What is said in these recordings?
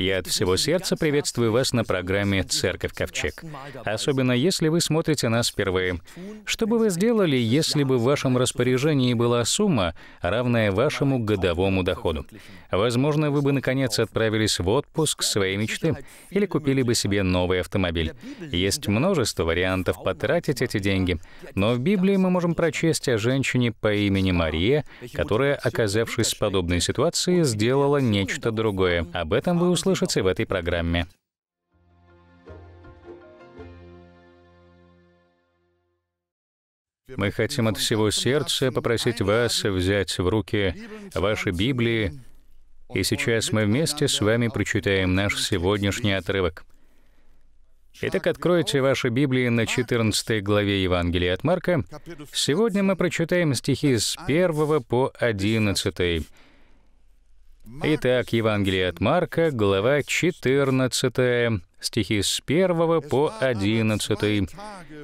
Я от всего сердца приветствую вас на программе «Церковь Ковчег». Особенно если вы смотрите нас впервые. Что бы вы сделали, если бы в вашем распоряжении была сумма, равная вашему годовому доходу? Возможно, вы бы наконец отправились в отпуск своей мечты или купили бы себе новый автомобиль. Есть множество вариантов потратить эти деньги, но в Библии мы можем прочесть о женщине по имени Мария, которая, оказавшись в подобной ситуации, сделала нечто другое. Об этом вы услышите услышите в этой программе. Мы хотим от всего сердца попросить вас взять в руки ваши Библии, и сейчас мы вместе с вами прочитаем наш сегодняшний отрывок. Итак, откройте ваши Библии на 14 главе Евангелия от Марка. Сегодня мы прочитаем стихи с 1 по 11. Итак, Евангелие от Марка, глава 14, стихи с 1 по 11.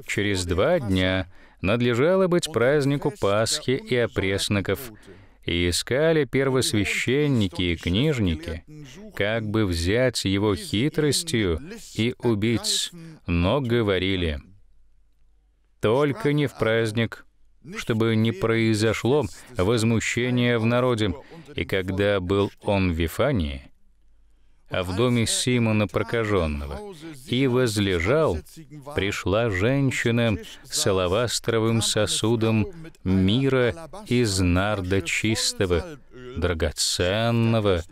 «Через два дня надлежало быть празднику Пасхи и опресноков, и искали первосвященники и книжники, как бы взять его хитростью и убить, но говорили, «Только не в праздник, чтобы не произошло возмущения в народе. И когда был он в Вифании, а в доме Симона прокаженного, и возлежал, пришла женщина с алавастровым сосудом мира из нарда чистого, драгоценного,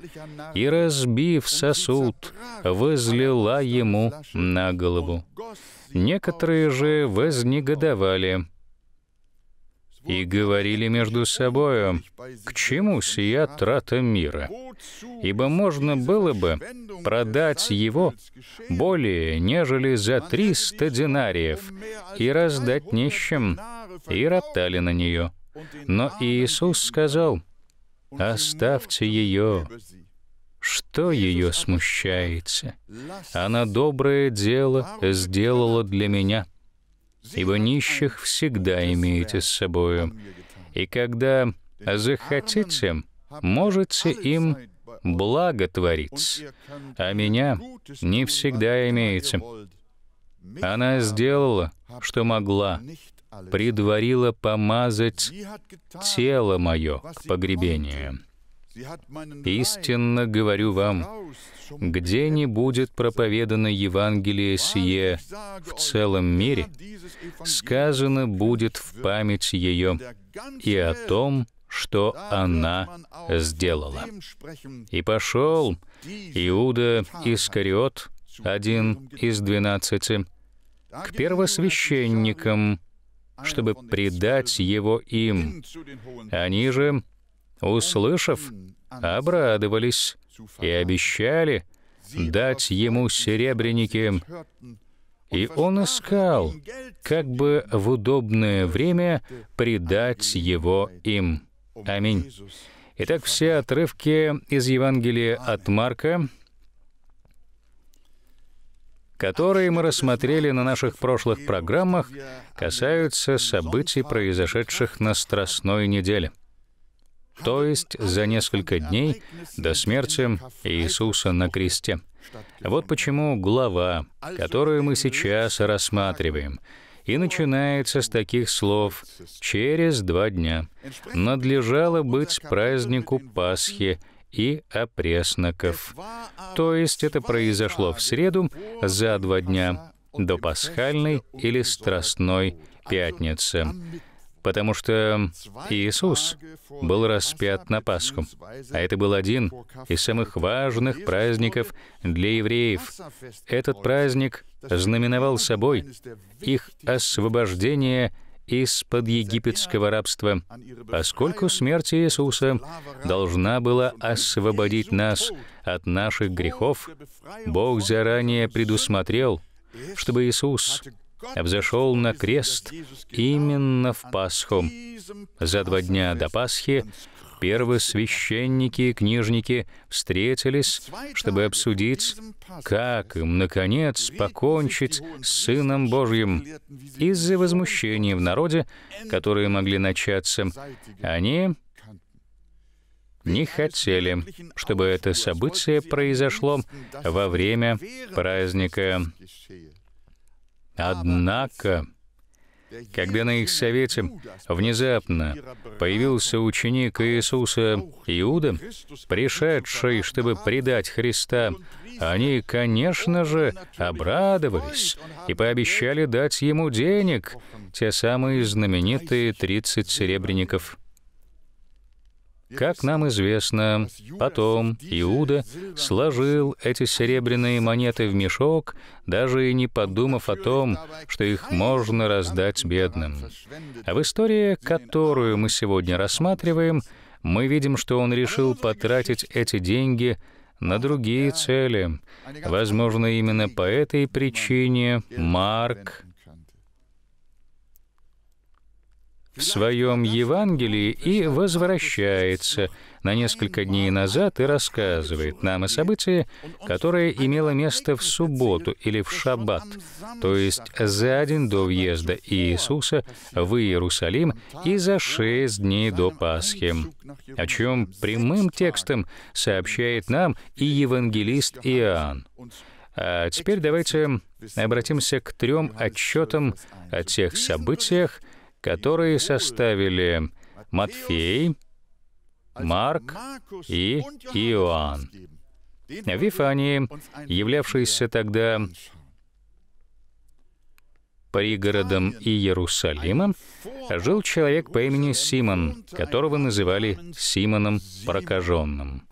и, разбив сосуд, возлила ему на голову. Некоторые же вознегодовали, и говорили между собою, «К чему сия трата мира? Ибо можно было бы продать его более, нежели за триста динариев, и раздать нищим». И роптали на нее. Но Иисус сказал, «Оставьте ее, что ее смущаете? Она доброе дело сделала для меня» ибо нищих всегда имеете с собою. И когда захотите, можете им благотворить, а меня не всегда имеете. Она сделала, что могла, предварила помазать тело мое к погребению. Истинно говорю вам, где не будет проповедано Евангелие сие в целом мире, сказано будет в память ее и о том, что она сделала. И пошел Иуда Искариот, один из двенадцати, к первосвященникам, чтобы предать его им. Они же услышав, обрадовались и обещали дать ему серебряники. И он искал, как бы в удобное время предать его им. Аминь. Итак, все отрывки из Евангелия от Марка, которые мы рассмотрели на наших прошлых программах, касаются событий, произошедших на Страстной неделе то есть за несколько дней до смерти Иисуса на кресте. Вот почему глава, которую мы сейчас рассматриваем, и начинается с таких слов «через два дня» надлежало быть празднику Пасхи и опресноков. То есть это произошло в среду за два дня до пасхальной или страстной пятницы потому что Иисус был распят на Пасху, а это был один из самых важных праздников для евреев. Этот праздник знаменовал собой их освобождение из-под египетского рабства, поскольку смерть Иисуса должна была освободить нас от наших грехов, Бог заранее предусмотрел, чтобы Иисус взошел на крест именно в Пасху. За два дня до Пасхи первосвященники и книжники встретились, чтобы обсудить, как им, наконец, покончить с Сыном Божьим. Из-за возмущений в народе, которые могли начаться, они не хотели, чтобы это событие произошло во время праздника. Однако, когда на их совете внезапно появился ученик Иисуса Иуда, пришедший, чтобы предать Христа, они, конечно же, обрадовались и пообещали дать ему денег, те самые знаменитые 30 серебряников. Как нам известно, потом Иуда сложил эти серебряные монеты в мешок, даже и не подумав о том, что их можно раздать бедным. А в истории, которую мы сегодня рассматриваем, мы видим, что он решил потратить эти деньги на другие цели. Возможно, именно по этой причине Марк в своем Евангелии и возвращается на несколько дней назад и рассказывает нам о событии, которое имело место в субботу или в шаббат, то есть за день до въезда Иисуса в Иерусалим и за шесть дней до Пасхи, о чем прямым текстом сообщает нам и евангелист Иоанн. А теперь давайте обратимся к трем отчетам о тех событиях, которые составили Матфей, Марк и Иоанн. В Вифании, являвшейся тогда пригородом Иерусалима, жил человек по имени Симон, которого называли Симоном Прокаженным.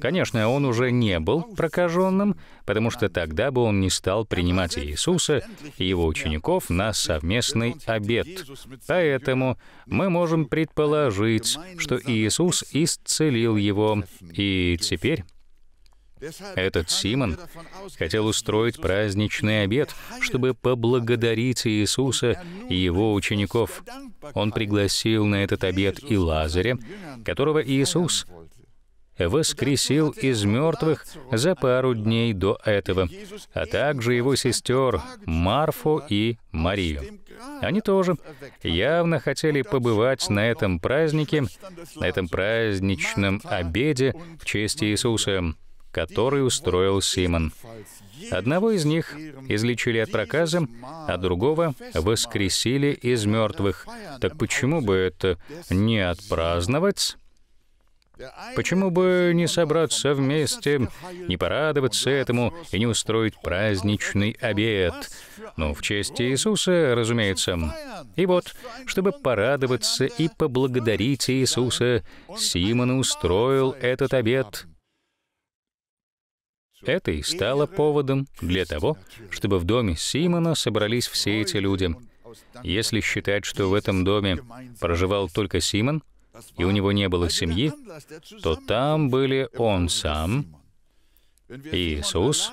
Конечно, он уже не был прокаженным, потому что тогда бы он не стал принимать Иисуса и его учеников на совместный обед. Поэтому мы можем предположить, что Иисус исцелил его, и теперь этот Симон хотел устроить праздничный обед, чтобы поблагодарить Иисуса и его учеников. Он пригласил на этот обед и Лазаря, которого Иисус воскресил из мертвых за пару дней до этого, а также его сестер Марфу и Марию. Они тоже явно хотели побывать на этом празднике, на этом праздничном обеде в честь Иисуса, который устроил Симон. Одного из них излечили от проказа, а другого воскресили из мертвых. Так почему бы это не отпраздновать Почему бы не собраться вместе, не порадоваться этому и не устроить праздничный обед? Ну, в честь Иисуса, разумеется. И вот, чтобы порадоваться и поблагодарить Иисуса, Симон устроил этот обед это и стало поводом для того, чтобы в доме Симона собрались все эти люди. Если считать, что в этом доме проживал только Симон, и у него не было семьи, то там были он сам, Иисус,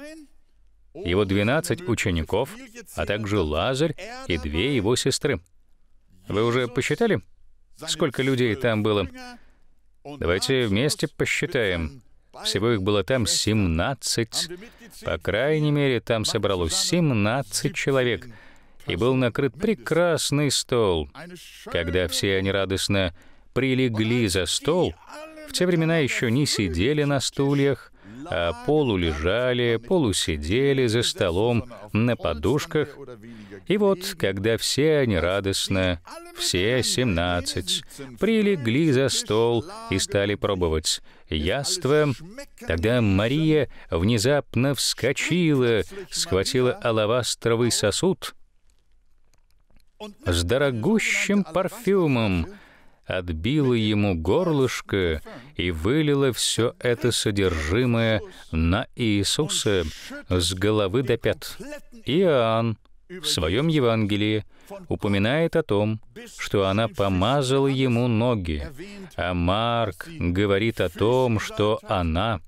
его двенадцать учеников, а также Лазарь и две его сестры. Вы уже посчитали, сколько людей там было? Давайте вместе посчитаем. Всего их было там 17. По крайней мере, там собралось 17 человек. И был накрыт прекрасный стол. Когда все они радостно прилегли за стол, в те времена еще не сидели на стульях, а полулежали, полусидели за столом на подушках. И вот, когда все они радостно, все семнадцать, прилегли за стол и стали пробовать яство, тогда Мария внезапно вскочила, схватила алавастровый сосуд с дорогущим парфюмом, отбила ему горлышко и вылила все это содержимое на Иисуса с головы до пят. Иоанн в своем Евангелии упоминает о том, что она помазала ему ноги, а Марк говорит о том, что она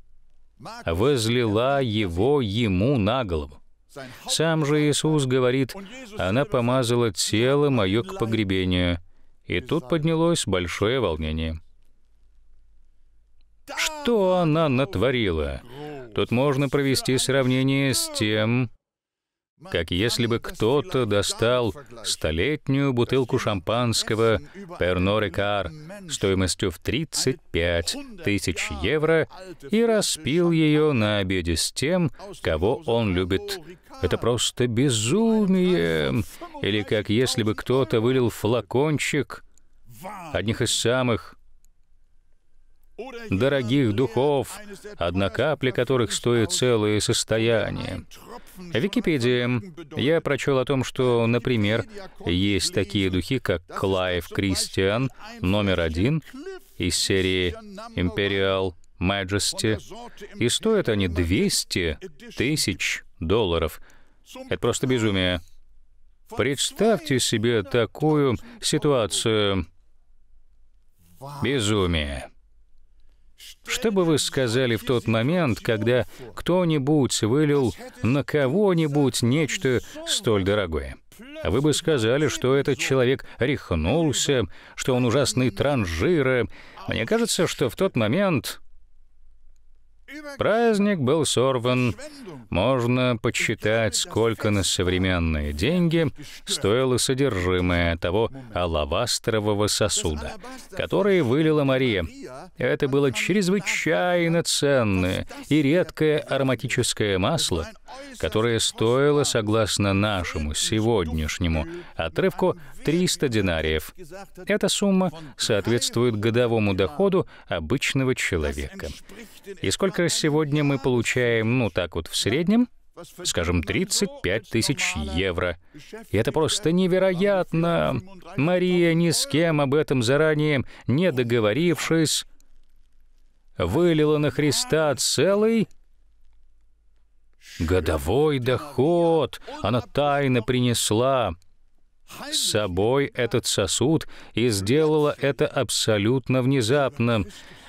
возлила его ему на голову. Сам же Иисус говорит, «Она помазала тело мое к погребению». И тут поднялось большое волнение. Что она натворила? Тут можно провести сравнение с тем, как если бы кто-то достал столетнюю бутылку шампанского «Перно Рикар» стоимостью в 35 тысяч евро и распил ее на обеде с тем, кого он любит. Это просто безумие! Или как если бы кто-то вылил флакончик одних из самых дорогих духов, одна капля которых стоит целое состояние. В я прочел о том, что, например, есть такие духи, как Клайв Кристиан, номер один, из серии «Империал Majesty, и стоят они 200 тысяч долларов. Это просто безумие. Представьте себе такую ситуацию. Безумие. Что бы вы сказали в тот момент, когда кто-нибудь вылил на кого-нибудь нечто столь дорогое? Вы бы сказали, что этот человек рехнулся, что он ужасный транжира. Мне кажется, что в тот момент Праздник был сорван. Можно подсчитать, сколько на современные деньги стоило содержимое того алавастрового сосуда, который вылила Мария. Это было чрезвычайно ценное и редкое ароматическое масло, которое стоило, согласно нашему сегодняшнему отрывку, 300 динариев. Эта сумма соответствует годовому доходу обычного человека. И сколько сегодня мы получаем, ну так вот в среднем? Скажем, 35 тысяч евро. И это просто невероятно. Мария ни с кем об этом заранее, не договорившись, вылила на Христа целый годовой доход. Она тайно принесла с собой этот сосуд и сделала это абсолютно внезапно.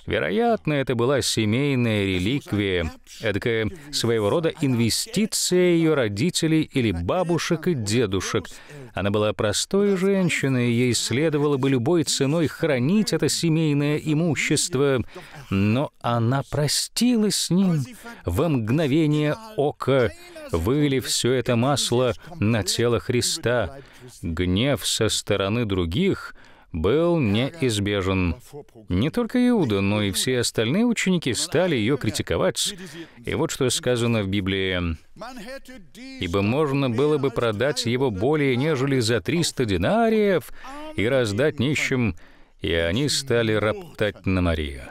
Вероятно, это была семейная реликвия, эдакая своего рода инвестиция ее родителей или бабушек и дедушек. Она была простой женщиной, ей следовало бы любой ценой хранить это семейное имущество, но она простилась с ним во мгновение ока, вылив все это масло на тело Христа. Гнев со стороны других — был неизбежен. Не только Иуда, но и все остальные ученики стали ее критиковать. И вот что сказано в Библии. «Ибо можно было бы продать его более, нежели за 300 динариев и раздать нищим, и они стали роптать на Марию.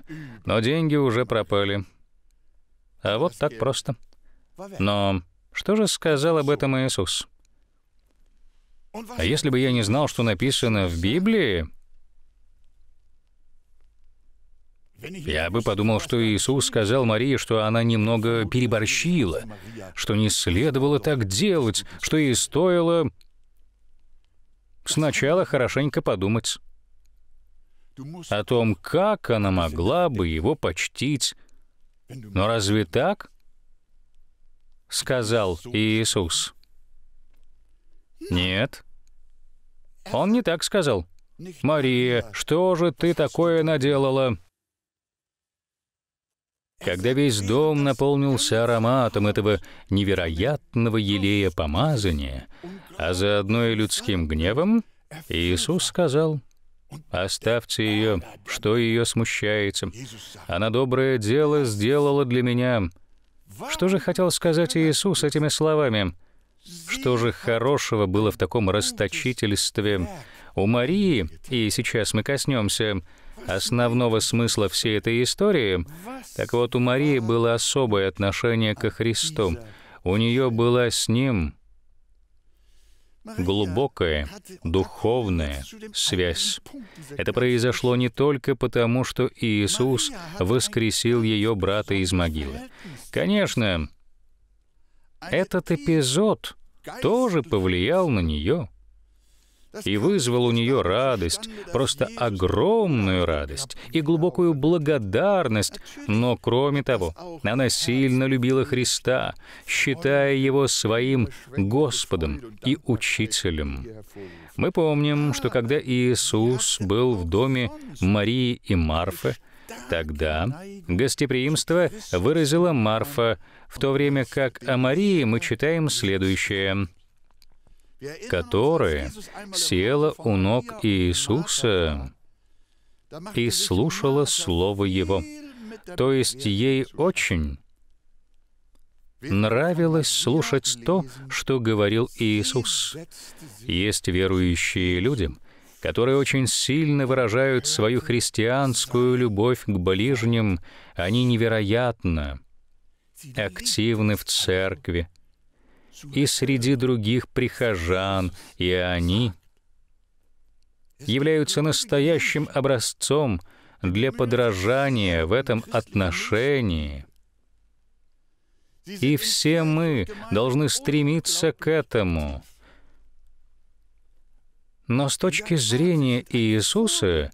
Но деньги уже пропали». А вот так просто. Но что же сказал об этом Иисус? А если бы я не знал, что написано в Библии, я бы подумал, что Иисус сказал Марии, что она немного переборщила, что не следовало так делать, что ей стоило сначала хорошенько подумать о том, как она могла бы его почтить. Но разве так? — сказал Иисус. Нет. Он не так сказал. «Мария, что же ты такое наделала?» Когда весь дом наполнился ароматом этого невероятного елея помазания, а заодно и людским гневом, Иисус сказал, «Оставьте ее, что ее смущается. Она доброе дело сделала для меня». Что же хотел сказать Иисус этими словами? Что же хорошего было в таком расточительстве? У Марии, и сейчас мы коснемся основного смысла всей этой истории, так вот у Марии было особое отношение ко Христу. У нее была с Ним глубокая духовная связь. Это произошло не только потому, что Иисус воскресил ее брата из могилы. Конечно, этот эпизод тоже повлиял на нее и вызвал у нее радость, просто огромную радость и глубокую благодарность. Но кроме того, она сильно любила Христа, считая его своим Господом и Учителем. Мы помним, что когда Иисус был в доме Марии и Марфы, Тогда гостеприимство выразила Марфа, в то время как о Марии мы читаем следующее которая села у ног Иисуса и слушала Слово Его. То есть ей очень нравилось слушать то, что говорил Иисус. Есть верующие людям которые очень сильно выражают свою христианскую любовь к ближним, они невероятно активны в церкви и среди других прихожан, и они являются настоящим образцом для подражания в этом отношении. И все мы должны стремиться к этому — но с точки зрения Иисуса,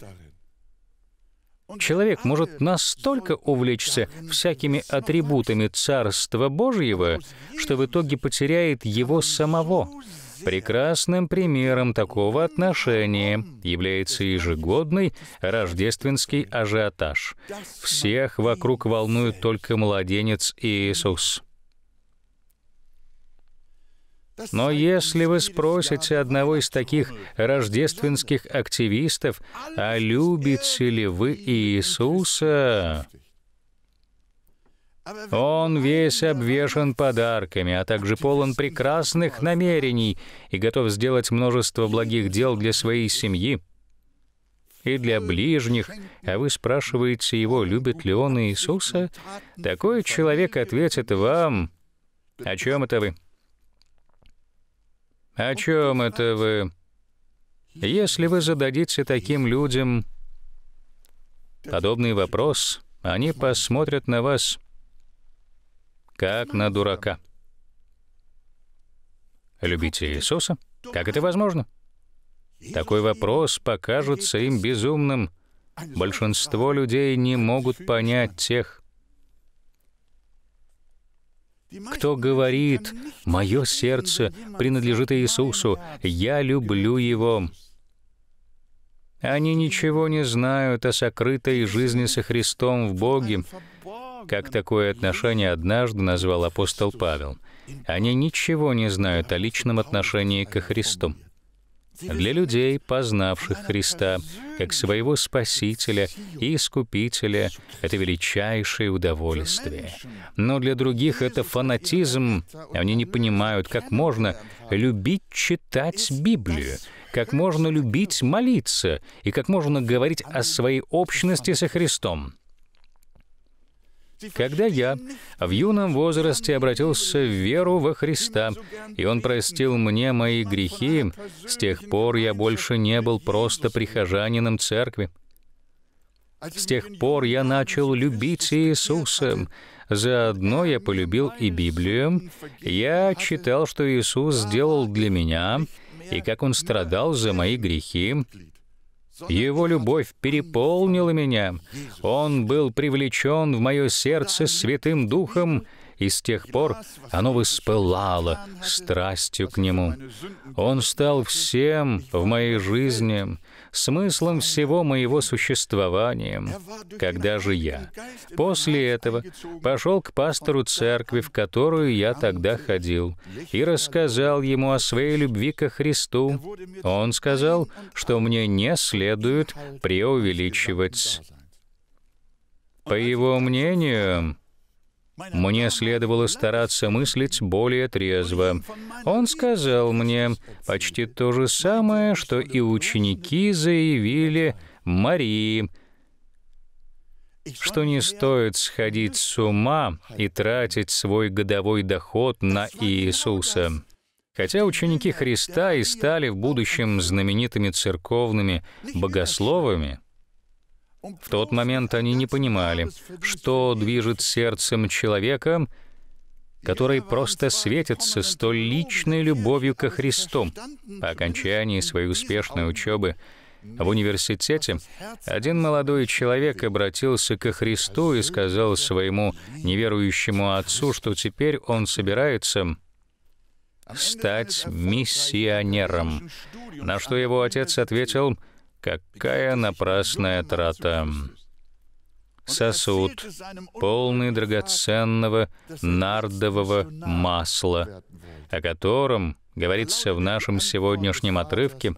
человек может настолько увлечься всякими атрибутами Царства Божьего, что в итоге потеряет его самого. Прекрасным примером такого отношения является ежегодный рождественский ажиотаж. Всех вокруг волнует только младенец Иисус. Но если вы спросите одного из таких рождественских активистов, а любите ли вы Иисуса, он весь обвешан подарками, а также полон прекрасных намерений и готов сделать множество благих дел для своей семьи и для ближних, а вы спрашиваете его, любит ли он Иисуса, такой человек ответит вам, о чем это вы? О чем это вы? Если вы зададите таким людям подобный вопрос, они посмотрят на вас как на дурака. Любите Иисуса? Как это возможно? Такой вопрос покажется им безумным. Большинство людей не могут понять тех, кто говорит, «Мое сердце принадлежит Иисусу, я люблю Его», они ничего не знают о сокрытой жизни со Христом в Боге, как такое отношение однажды назвал апостол Павел. Они ничего не знают о личном отношении ко Христу для людей, познавших Христа как своего Спасителя и Искупителя, это величайшее удовольствие. Но для других это фанатизм. Они не понимают, как можно любить читать Библию, как можно любить молиться и как можно говорить о своей общности со Христом. Когда я в юном возрасте обратился в веру во Христа, и Он простил мне мои грехи, с тех пор я больше не был просто прихожанином церкви. С тех пор я начал любить Иисуса. Заодно я полюбил и Библию. Я читал, что Иисус сделал для меня, и как Он страдал за мои грехи. Его любовь переполнила меня. Он был привлечен в мое сердце Святым Духом, и с тех пор оно воспылало страстью к Нему. Он стал всем в моей жизни смыслом всего моего существования, когда же я после этого пошел к пастору церкви, в которую я тогда ходил, и рассказал ему о своей любви ко Христу, он сказал, что мне не следует преувеличивать. По его мнению, мне следовало стараться мыслить более трезво. Он сказал мне почти то же самое, что и ученики заявили Марии, что не стоит сходить с ума и тратить свой годовой доход на Иисуса. Хотя ученики Христа и стали в будущем знаменитыми церковными богословами, в тот момент они не понимали, что движет сердцем человека, который просто светится столь личной любовью ко Христу. По окончании своей успешной учебы в университете один молодой человек обратился ко Христу и сказал своему неверующему отцу, что теперь он собирается стать миссионером. На что его отец ответил — Какая напрасная трата! Сосуд, полный драгоценного нардового масла, о котором говорится в нашем сегодняшнем отрывке,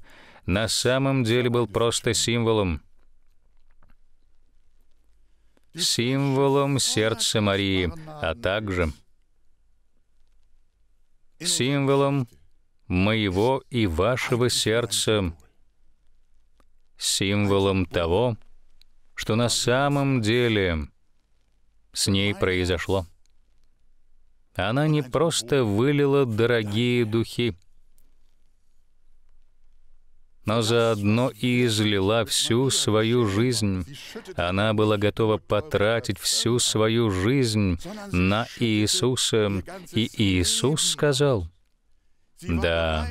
на самом деле был просто символом. Символом сердца Марии, а также символом моего и вашего сердца символом того, что на самом деле с ней произошло. Она не просто вылила дорогие духи, но заодно и излила всю свою жизнь. Она была готова потратить всю свою жизнь на Иисуса, и Иисус сказал — да,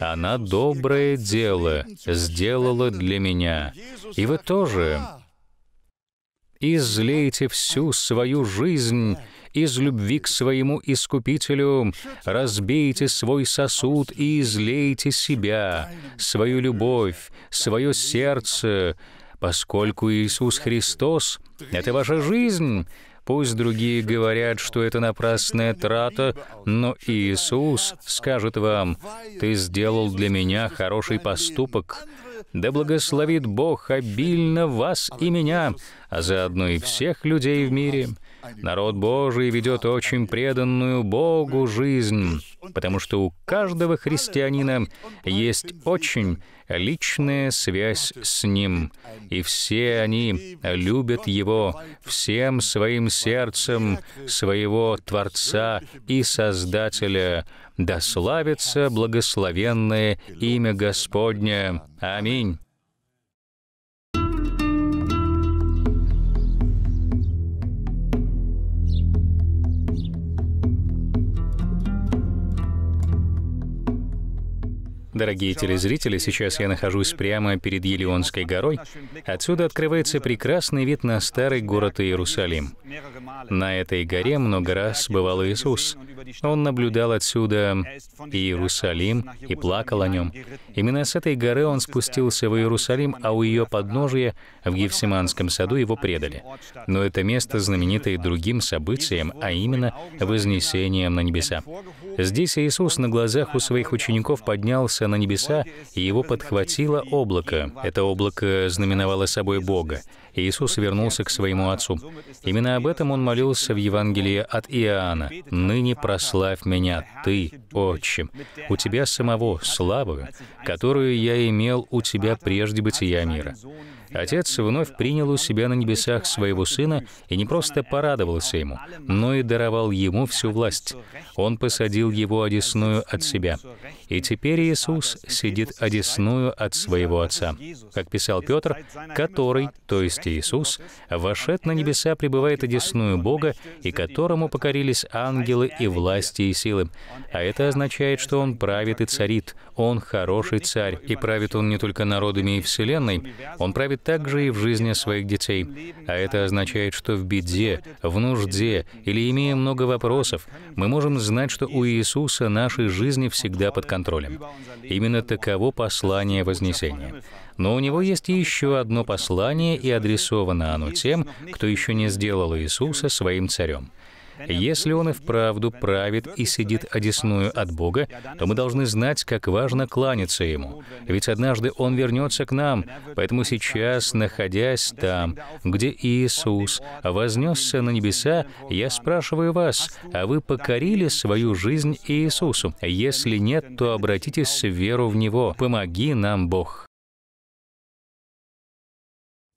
она доброе дело сделала для меня. И вы тоже излейте всю свою жизнь из любви к своему Искупителю, разбейте свой сосуд и излейте себя, свою любовь, свое сердце, поскольку Иисус Христос — это ваша жизнь, Пусть другие говорят, что это напрасная трата, но Иисус скажет вам, «Ты сделал для меня хороший поступок, да благословит Бог обильно вас и меня, а заодно и всех людей в мире». Народ Божий ведет очень преданную Богу жизнь, потому что у каждого христианина есть очень личная связь с Ним, и все они любят Его всем своим сердцем, своего Творца и Создателя. Да славится благословенное имя Господне. Аминь. Дорогие телезрители, сейчас я нахожусь прямо перед Елеонской горой. Отсюда открывается прекрасный вид на старый город Иерусалим. На этой горе много раз бывал Иисус. Он наблюдал отсюда Иерусалим и плакал о нем. Именно с этой горы он спустился в Иерусалим, а у ее подножия в Гефсиманском саду его предали. Но это место знаменито и другим событием, а именно вознесением на небеса. Здесь Иисус на глазах у своих учеников поднялся на небеса, и его подхватило облако. Это облако знаменовало собой Бога. Иисус вернулся к своему Отцу. Именно об этом он молился в Евангелии от Иоанна. «Ныне прославь меня, Ты, Отчим, у Тебя самого славу, которую я имел у Тебя прежде бытия мира». Отец вновь принял у себя на небесах своего сына и не просто порадовался ему, но и даровал ему всю власть. Он посадил его одесную от себя. И теперь Иисус сидит одесную от своего Отца. Как писал Петр, который, то есть Иисус, вошед на небеса пребывает одесную Бога, и которому покорились ангелы и власти и силы. А это означает, что Он правит и царит, он хороший царь, и правит он не только народами и вселенной, он правит также и в жизни своих детей. А это означает, что в беде, в нужде или имея много вопросов, мы можем знать, что у Иисуса нашей жизни всегда под контролем. Именно таково послание Вознесения. Но у него есть еще одно послание, и адресовано оно тем, кто еще не сделал Иисуса своим царем. Если Он и вправду правит и сидит одесную от Бога, то мы должны знать, как важно кланяться Ему. Ведь однажды Он вернется к нам, поэтому сейчас, находясь там, где Иисус вознесся на небеса, я спрашиваю вас, а вы покорили свою жизнь Иисусу? Если нет, то обратитесь в веру в Него. Помоги нам, Бог.